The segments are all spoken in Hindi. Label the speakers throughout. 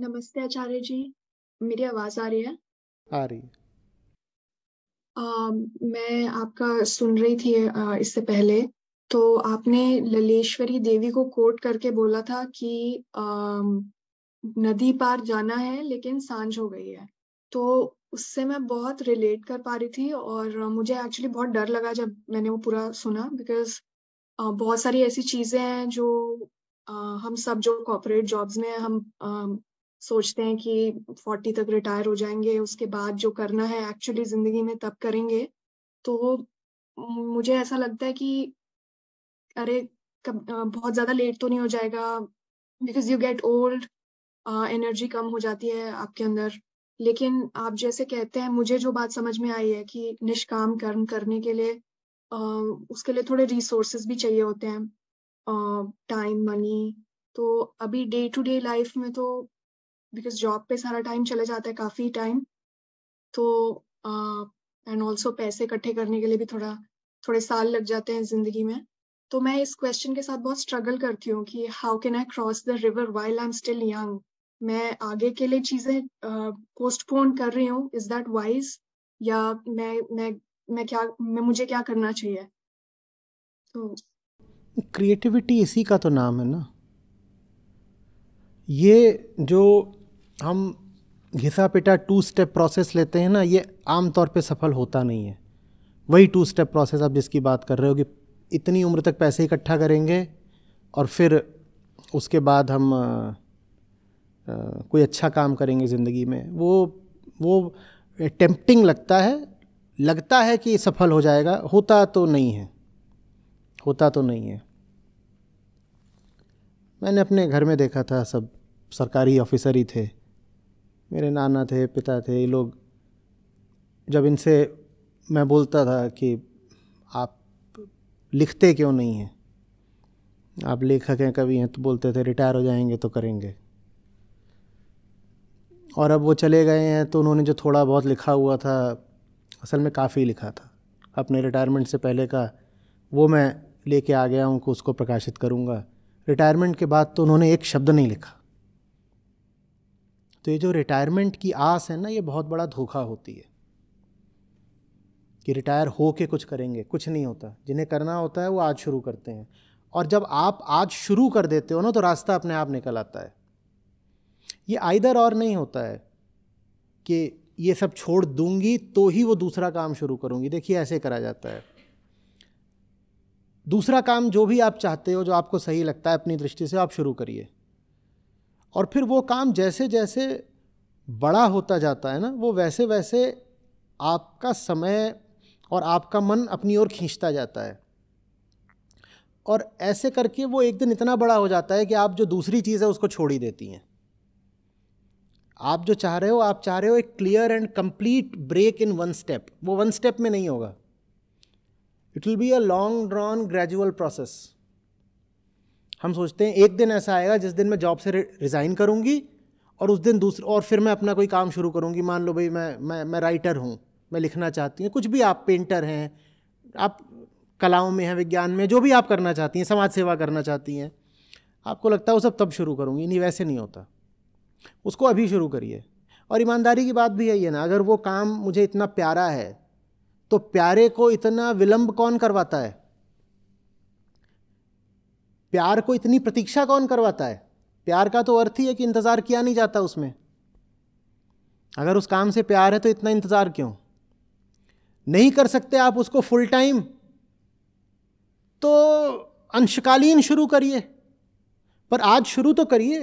Speaker 1: नमस्ते आचार्य जी मेरी आवाज आ रही है आ रही है uh, मैं आपका सुन रही थी uh, इससे पहले तो आपने ललेश्वरी देवी को कोट करके बोला था कि uh, नदी पार जाना है लेकिन सांझ हो गई है तो उससे मैं बहुत रिलेट कर पा रही थी और मुझे एक्चुअली बहुत डर लगा जब मैंने वो पूरा सुना बिकॉज बहुत सारी ऐसी चीजें हैं जो आ, हम सब जो कॉपोरेट जॉब्स में हम uh, सोचते हैं कि फोर्टी तक रिटायर हो जाएंगे उसके बाद जो करना है एक्चुअली जिंदगी में तब करेंगे तो मुझे ऐसा लगता है कि अरे कब बहुत ज्यादा लेट तो नहीं हो जाएगा because you get old energy कम हो जाती है आपके अंदर लेकिन आप जैसे कहते हैं मुझे जो बात समझ में आई है कि निष्काम कर्म करने के लिए आ, उसके लिए थोड़े रिसोर्सेज भी चाहिए होते हैं टाइम मनी तो अभी डे टू डे लाइफ में तो बिकॉज जॉब पे सारा टाइम चला जाता है काफ़ी टाइम तो एंड ऑल्सो पैसे इकट्ठे करने के लिए भी थोड़ा थोड़े साल लग जाते हैं ज़िंदगी में तो मैं इस क्वेश्चन के साथ बहुत स्ट्रगल करती हूँ कि how can I cross the river while I am still young मैं आगे के लिए चीज़ें पोस्टपोन uh, कर रही हूँ इज दैट वाइज या मैं मैं मैं क्या मैं मुझे क्या करना चाहिए तो
Speaker 2: क्रिएटिविटी इसी का तो नाम है ना ये जो हम घिसा पिटा टू स्टेप प्रोसेस लेते हैं ना ये आमतौर पे सफल होता नहीं है वही टू स्टेप प्रोसेस आप जिसकी बात कर रहे हो कि इतनी उम्र तक पैसे इकट्ठा करेंगे और फिर उसके बाद हम आ, आ, कोई अच्छा काम करेंगे ज़िंदगी में वो वो टेम्पटिंग लगता है लगता है कि सफल हो जाएगा होता तो नहीं है होता तो नहीं है मैंने अपने घर में देखा था सब सरकारी ऑफिसर ही थे मेरे नाना थे पिता थे ये लोग जब इनसे मैं बोलता था कि आप लिखते क्यों नहीं हैं आप लेखक हैं कभी हैं तो बोलते थे रिटायर हो जाएंगे तो करेंगे और अब वो चले गए हैं तो उन्होंने जो थोड़ा बहुत लिखा हुआ था असल में काफ़ी लिखा था अपने रिटायरमेंट से पहले का वो मैं लेके आ गया हूँ उसको प्रकाशित करूँगा रिटायरमेंट के बाद तो उन्होंने एक शब्द नहीं लिखा तो ये जो रिटायरमेंट की आस है ना ये बहुत बड़ा धोखा होती है कि रिटायर हो के कुछ करेंगे कुछ नहीं होता जिन्हें करना होता है वो आज शुरू करते हैं और जब आप आज शुरू कर देते हो ना तो रास्ता अपने आप निकल आता है ये आइधर और नहीं होता है कि ये सब छोड़ दूंगी तो ही वो दूसरा काम शुरू करूंगी देखिए ऐसे करा जाता है दूसरा काम जो भी आप चाहते हो जो आपको सही लगता है अपनी दृष्टि से आप शुरू करिए और फिर वो काम जैसे जैसे बड़ा होता जाता है ना वो वैसे वैसे आपका समय और आपका मन अपनी ओर खींचता जाता है और ऐसे करके वो एक दिन इतना बड़ा हो जाता है कि आप जो दूसरी चीज़ है उसको छोड़ ही देती हैं आप जो चाह रहे हो आप चाह रहे हो एक clear and complete break in one step वो वन स्टेप में नहीं होगा it will be a long drawn gradual process हम सोचते हैं एक दिन ऐसा आएगा जिस दिन मैं जॉब से रिज़ाइन करूँगी और उस दिन दूसरा और फिर मैं अपना कोई काम शुरू करूँगी मान लो भाई मैं मैं मैं राइटर हूँ मैं लिखना चाहती हूँ कुछ भी आप पेंटर हैं आप कलाओं में हैं विज्ञान में जो भी आप करना चाहती हैं समाज सेवा करना चाहती हैं आपको लगता है वो सब तब शुरू करूँगी नहीं वैसे नहीं होता उसको अभी शुरू करिए और ईमानदारी की बात भी है ये ना अगर वो काम मुझे इतना प्यारा है तो प्यारे को इतना विलंब कौन करवाता है प्यार को इतनी प्रतीक्षा कौन करवाता है प्यार का तो अर्थ ही है कि इंतज़ार किया नहीं जाता उसमें अगर उस काम से प्यार है तो इतना इंतज़ार क्यों नहीं कर सकते आप उसको फुल टाइम तो अंशकालीन शुरू करिए पर आज शुरू तो करिए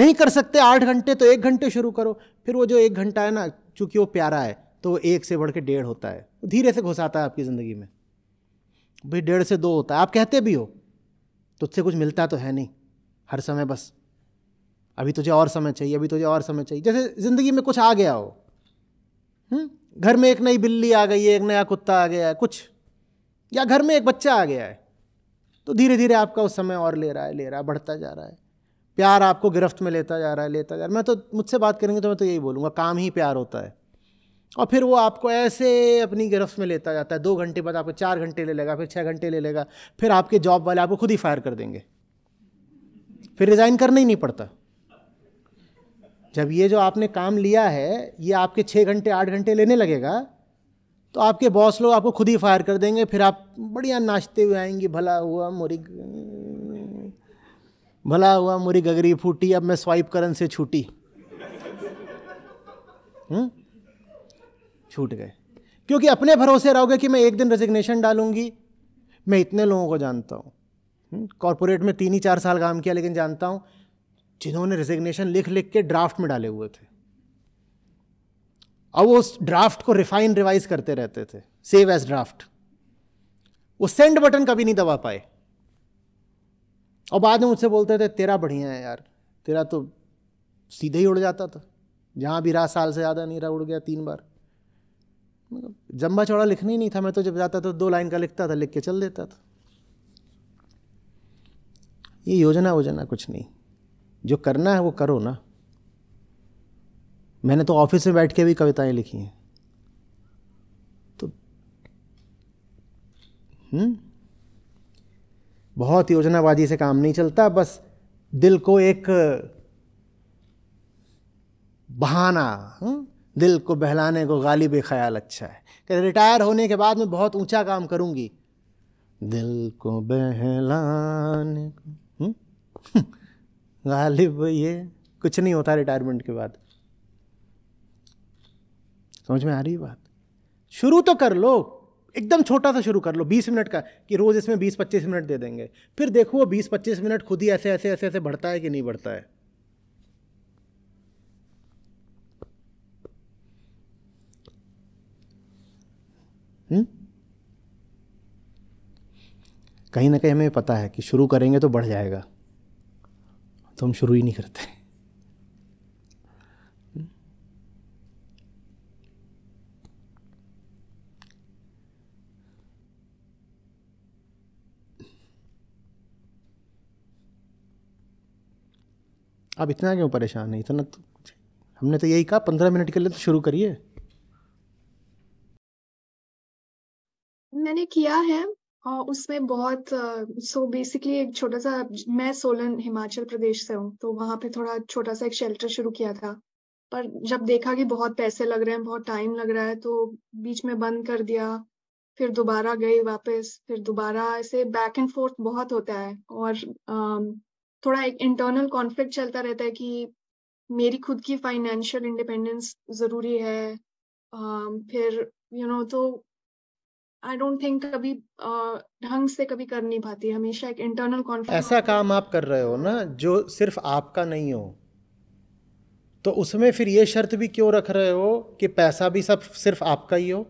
Speaker 2: नहीं कर सकते आठ घंटे तो एक घंटे शुरू करो फिर वो जो एक घंटा है ना चूंकि वो प्यारा है तो वो एक से बढ़ के डेढ़ होता है धीरे से घुसाता है आपकी ज़िंदगी में भाई डेढ़ से दो होता है आप कहते भी हो तुझसे कुछ मिलता तो है नहीं हर समय बस अभी तुझे और समय चाहिए अभी तुझे और समय चाहिए जैसे ज़िंदगी में कुछ आ गया हो हुँ? हम्म, घर में एक नई बिल्ली आ गई है एक नया कुत्ता आ गया है कुछ या घर में एक बच्चा आ गया है तो धीरे धीरे आपका उस समय और ले रहा है ले रहा है बढ़ता जा रहा है प्यार आपको गिरफ्त में लेता जा रहा है लेता जा रहा है मैं तो मुझसे बात करेंगे तो मैं तो यही बोलूँगा काम ही प्यार होता है और फिर वो आपको ऐसे अपनी गिरफ्त में लेता जाता है दो घंटे बाद आपको चार घंटे ले लेगा फिर छः घंटे ले लेगा फिर आपके जॉब वाले आपको खुद ही फायर कर देंगे फिर रिज़ाइन करना ही नहीं पड़ता जब ये जो आपने काम लिया है ये आपके छः घंटे आठ घंटे लेने लगेगा तो आपके बॉस लोग आपको खुद ही फायर कर देंगे फिर आप बढ़िया नाचते हुए आएंगे भला हुआ मोरी भला हुआ मोरी गगरी फूटी अब मैं स्वाइप करन से छूटी हुँ? हम्म? छूट गए क्योंकि अपने भरोसे रहोगे कि मैं एक दिन रेजिग्नेशन डालूंगी मैं इतने लोगों को जानता हूँ कॉरपोरेट हम्म, में तीन ही चार साल काम किया लेकिन जानता हूँ जिन्होंने रेजिग्नेशन लिख लिख के ड्राफ्ट में डाले हुए थे और वो उस ड्राफ्ट को रिफाइन रिवाइज करते रहते थे सेव एज ड्राफ्ट वो सेंड बटन कभी नहीं दबा पाए और बाद में मुझसे बोलते थे तेरा बढ़िया है यार तेरा तो सीधे ही उड़ जाता था जहाँ भी रहा साल से ज़्यादा नहीं रहा उड़ गया तीन बार जम्बा चौड़ा लिखना ही नहीं था मैं तो जब जाता था दो लाइन का लिखता था लिख के चल देता था ये योजना वोजना कुछ नहीं जो करना है वो करो ना मैंने तो ऑफिस में बैठ के भी कविताएं लिखी हैं तो हुँ? हम्म? बहुत योजनाबाजी से काम नहीं चलता बस दिल को एक बहाना हुँ? हम्म? दिल को बहलाने को गालिब ख्याल अच्छा है कि रिटायर होने के बाद मैं बहुत ऊंचा काम करूंगी दिल को बहलाने को हम्म? गालिब ये कुछ नहीं होता रिटायरमेंट के बाद समझ में आ रही बात शुरू तो कर लो एकदम छोटा सा शुरू कर लो 20 मिनट का कि रोज़ इसमें 20-25 मिनट दे देंगे फिर देखो वो 20-25 मिनट खुद ही ऐसे ऐसे ऐसे ऐसे बढ़ता है कि नहीं बढ़ता है कहीं ना कहीं हमें पता है कि शुरू करेंगे तो बढ़ जाएगा तो हम शुरू ही नहीं करते आप इतना क्यों परेशान है इतना तो हमने तो यही कहा पंद्रह मिनट के लिए तो शुरू करिए
Speaker 1: मैंने किया है हाँ उसमें बहुत सो बेसिकली एक छोटा सा मैं सोलन हिमाचल प्रदेश से हूँ तो वहाँ पे थोड़ा छोटा सा एक शेल्टर शुरू किया था पर जब देखा कि बहुत पैसे लग रहे हैं बहुत टाइम लग रहा है तो बीच में बंद कर दिया फिर दोबारा गई वापस फिर दोबारा ऐसे बैक एंड फोर्थ बहुत होता है और थोड़ा एक इंटरनल कॉन्फ्लिक्ट चलता रहता है कि मेरी खुद की फाइनेंशियल इंडिपेंडेंस ज़रूरी है फिर यू you नो know, तो आई डोंट थिंक कभी ढंग से कभी कर नहीं पाती हमेशा एक इंटरनल कॉन्फ्लिक्ट ऐसा
Speaker 2: काम आप कर रहे हो ना जो सिर्फ आपका नहीं हो तो उसमें फिर ये शर्त भी क्यों रख रहे हो कि पैसा भी सब सिर्फ आपका ही हो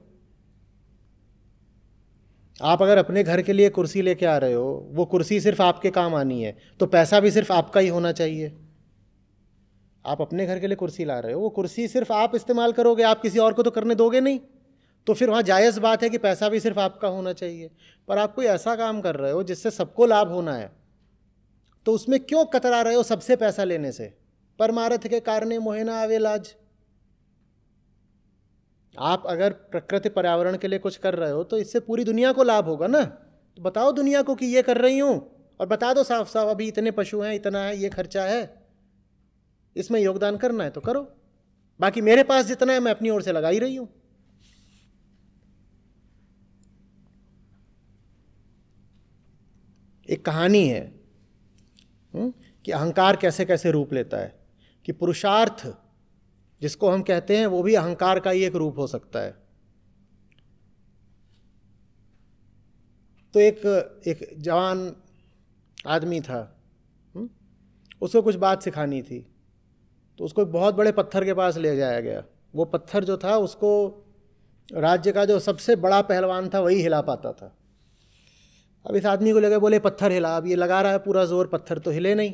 Speaker 2: आप अगर अपने घर के लिए कुर्सी लेके आ रहे हो वो कुर्सी सिर्फ आपके काम आनी है तो पैसा भी सिर्फ आपका ही होना चाहिए आप अपने घर के लिए कुर्सी ला रहे हो वो कुर्सी सिर्फ आप इस्तेमाल करोगे आप किसी और को तो करने दोगे नहीं तो फिर वहाँ जायज़ बात है कि पैसा भी सिर्फ आपका होना चाहिए पर आप कोई ऐसा काम कर रहे हो जिससे सबको लाभ होना है तो उसमें क्यों कतरा रहे हो सबसे पैसा लेने से परमारथ के मोहिना आवे आवेलाज आप अगर प्रकृति पर्यावरण के लिए कुछ कर रहे हो तो इससे पूरी दुनिया को लाभ होगा ना तो बताओ दुनिया को कि ये कर रही हूँ और बता दो साफ साफ अभी इतने पशु हैं इतना है ये खर्चा है इसमें योगदान करना है तो करो बाकी मेरे पास जितना है मैं अपनी ओर से लगा ही रही हूँ एक कहानी है हुँ? हम्म, कि अहंकार कैसे कैसे रूप लेता है कि पुरुषार्थ जिसको हम कहते हैं वो भी अहंकार का ही एक रूप हो सकता है तो एक एक जवान आदमी था हुँ? हम्म, उसको कुछ बात सिखानी थी तो उसको बहुत बड़े पत्थर के पास ले जाया गया वो पत्थर जो था उसको राज्य का जो सबसे बड़ा पहलवान था वही हिला पाता था अब इस आदमी को लगे बोले पत्थर हिला अब ये लगा रहा है पूरा जोर पत्थर तो हिले नहीं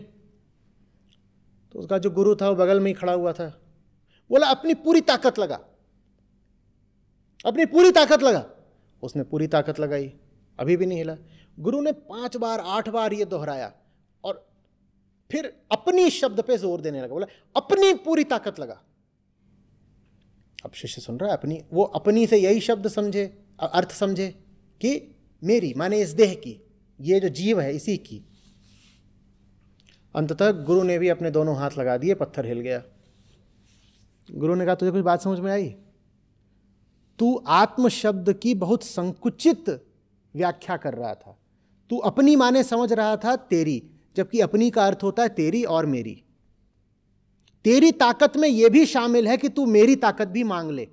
Speaker 2: तो उसका जो गुरु था वो बगल में ही खड़ा हुआ था बोला अपनी पूरी ताकत लगा अपनी पूरी ताकत लगा उसने पूरी ताकत लगाई अभी भी नहीं हिला गुरु ने पांच बार आठ बार ये दोहराया और फिर अपनी शब्द पे जोर देने लगा बोला अपनी पूरी ताकत लगा अब शिष्य सुन रहा है अपनी वो अपनी से यही शब्द समझे अर्थ समझे कि मेरी माने इस देह की ये जो जीव है इसी की अंततः गुरु ने भी अपने दोनों हाथ लगा दिए पत्थर हिल गया गुरु ने कहा तुझे कुछ बात समझ में आई तू आत्म शब्द की बहुत संकुचित व्याख्या कर रहा था तू अपनी माने समझ रहा था तेरी जबकि अपनी का अर्थ होता है तेरी और मेरी तेरी ताकत में यह भी शामिल है कि तू मेरी ताकत भी मांग ले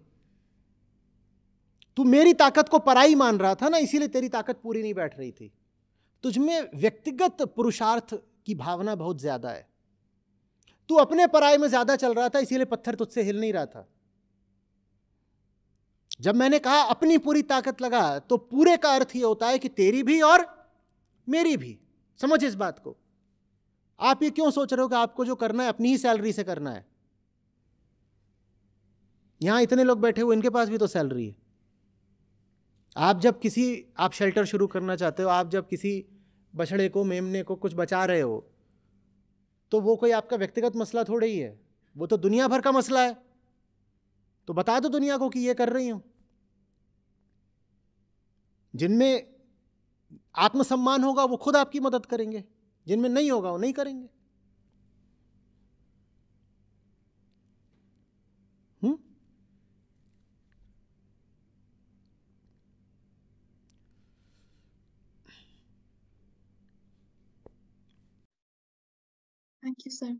Speaker 2: तू मेरी ताकत को पराई मान रहा था ना इसीलिए तेरी ताकत पूरी नहीं बैठ रही थी तुझमें व्यक्तिगत पुरुषार्थ की भावना बहुत ज़्यादा है तू अपने पराई में ज़्यादा चल रहा था इसीलिए पत्थर तुझसे हिल नहीं रहा था जब मैंने कहा अपनी पूरी ताकत लगा तो पूरे का अर्थ यह होता है कि तेरी भी और मेरी भी समझ इस बात को आप ये क्यों सोच रहे हो कि आपको जो करना है अपनी ही सैलरी से करना है यहां इतने लोग बैठे हुए इनके पास भी तो सैलरी है आप जब किसी आप शेल्टर शुरू करना चाहते हो आप जब किसी बछड़े को मेमने को कुछ बचा रहे हो तो वो कोई आपका व्यक्तिगत मसला थोड़ा ही है वो तो दुनिया भर का मसला है तो बता दो दुनिया को कि ये कर रही हूँ जिनमें आत्मसम्मान होगा वो खुद आपकी मदद करेंगे जिनमें नहीं होगा वो नहीं करेंगे
Speaker 1: Thank you, sir.